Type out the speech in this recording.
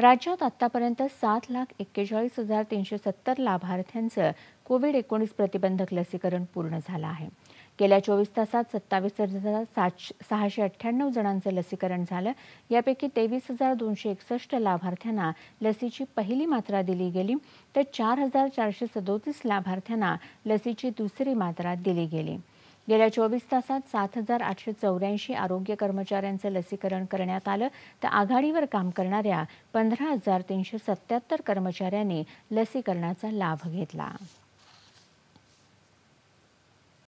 राज्यात आतापर्यंत सात लाख एक्केचाळीस हजार तीनशे सत्तर लाभार्थ्यांचं कोविड एकोणीस प्रतिबंधक लसीकरण पूर्ण झालं आहे गेल्या चोवीस तासात सत्तावीस हजार सातशे सहाशे अठ्ठ्याण्णव जणांचं लसीकरण झालं यापैकी तेवीस हजार दोनशे एकसष्ट लाभार्थ्यांना लसीची पहिली मात्रा दिली गेली तर चार हजार चारशे सदोतीस लाभार्थ्यांना लसीची दुसरी मात्रा दिली गेली गेल्या चोवीस तासात सात हजार आठशे चौऱ्याऐंशी आरोग्य कर्मचाऱ्यांचं लसीकरण करण्यात आलं तर आघाडीवर काम करणाऱ्या पंधरा हजार तीनशे सत्याहत्तर कर्मचाऱ्यांनी लसीकरणाचा लाभ घेतला